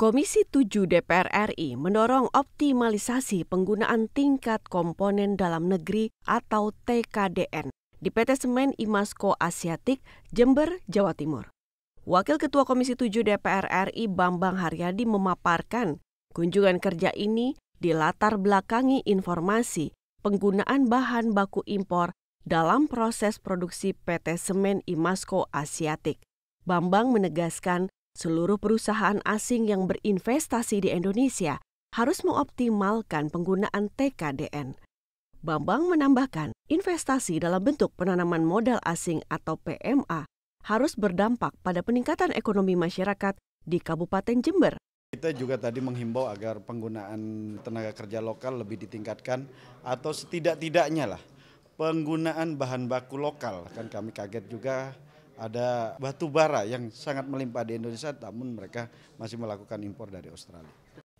Komisi 7 DPR RI mendorong optimalisasi penggunaan tingkat komponen dalam negeri atau TKDN di PT Semen Imasko Asiatik, Jember, Jawa Timur. Wakil Ketua Komisi 7 DPR RI Bambang Haryadi memaparkan kunjungan kerja ini dilatar belakangi informasi penggunaan bahan baku impor dalam proses produksi PT Semen Imasko Asiatik. Bambang menegaskan Seluruh perusahaan asing yang berinvestasi di Indonesia harus mengoptimalkan penggunaan TKDN. Bambang menambahkan, investasi dalam bentuk penanaman modal asing atau PMA harus berdampak pada peningkatan ekonomi masyarakat di Kabupaten Jember. Kita juga tadi menghimbau agar penggunaan tenaga kerja lokal lebih ditingkatkan atau setidak-tidaknya lah penggunaan bahan baku lokal. Kan kami kaget juga ada batu bara yang sangat melimpah di Indonesia, namun mereka masih melakukan impor dari Australia.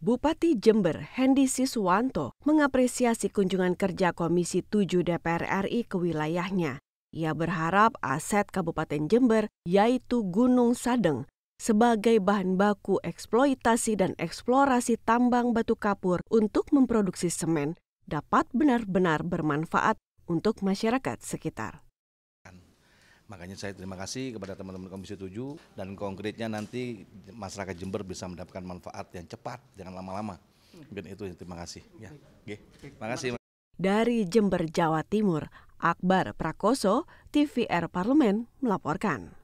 Bupati Jember Hendi Siswanto mengapresiasi kunjungan kerja Komisi 7 DPR RI ke wilayahnya. Ia berharap aset Kabupaten Jember, yaitu Gunung Sadeng, sebagai bahan baku eksploitasi dan eksplorasi tambang batu kapur untuk memproduksi semen dapat benar-benar bermanfaat untuk masyarakat sekitar. Makanya saya terima kasih kepada teman-teman Komisi 7 dan konkretnya nanti masyarakat Jember bisa mendapatkan manfaat yang cepat, jangan lama-lama. Mungkin itu yang terima kasih. Ya, Oke. terima kasih. Dari Jember, Jawa Timur, Akbar Prakoso, TVR Parlemen melaporkan.